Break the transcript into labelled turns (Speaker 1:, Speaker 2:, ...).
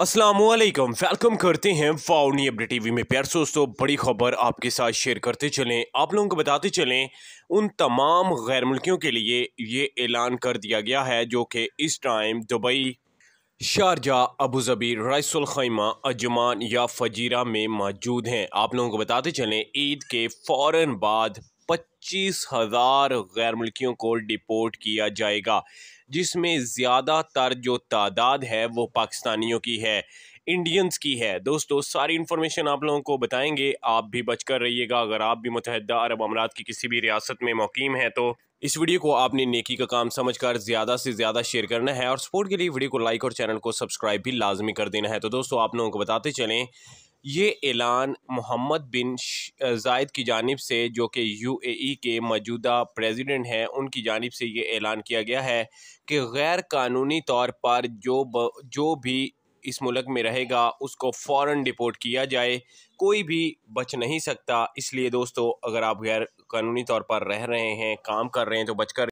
Speaker 1: Aslam welcome करते हैं फाउनी update TV में प्यार दोस्तों बड़ी खबर आपके साथ शेयर करते चलें आप लोगों को बताते चलें उन तमाम गैर मुल्कियों के लिए ये ऐलान कर दिया गया है जो कि इस time Dubai Sharjah Abu Dhabi Ras al Khaimah Ajman या फजीरा में मौजूद हैं आप लोगों को बताते चलें ईद के फ़ौर बाद पच्चीस हज़ार गैर मुल्कियों को डिपोर्ट किया जाएगा जिसमें ज़्यादातर जो तादाद है वो पाकिस्तानियों की है इंडियंस की है दोस्तों सारी इन्फॉर्मेशन आप लोगों को बताएंगे आप भी बचकर रहिएगा अगर आप भी मुतहदा अरब अमारात की किसी भी रियासत में मुकीम हैं तो इस वीडियो को आपने नेकी का काम समझकर ज़्यादा से ज़्यादा शेयर करना है और सपोर्ट के लिए वीडियो को लाइक और चैनल को सब्सक्राइब भी लाजमी कर देना है तो दोस्तों आप लोगों को बताते चलें ये ऐलान मोहम्मद बिन जायद की जानब से जो कि यूएई के मौजूदा प्रेसिडेंट हैं उनकी जानब से ये ऐलान किया गया है कि गैर कानूनी तौर पर जो ब, जो भी इस मुल्क में रहेगा उसको फ़ौर डिपोर्ट किया जाए कोई भी बच नहीं सकता इसलिए दोस्तों अगर आप गैर कानूनी तौर पर रह रहे हैं काम कर रहे हैं तो बचकर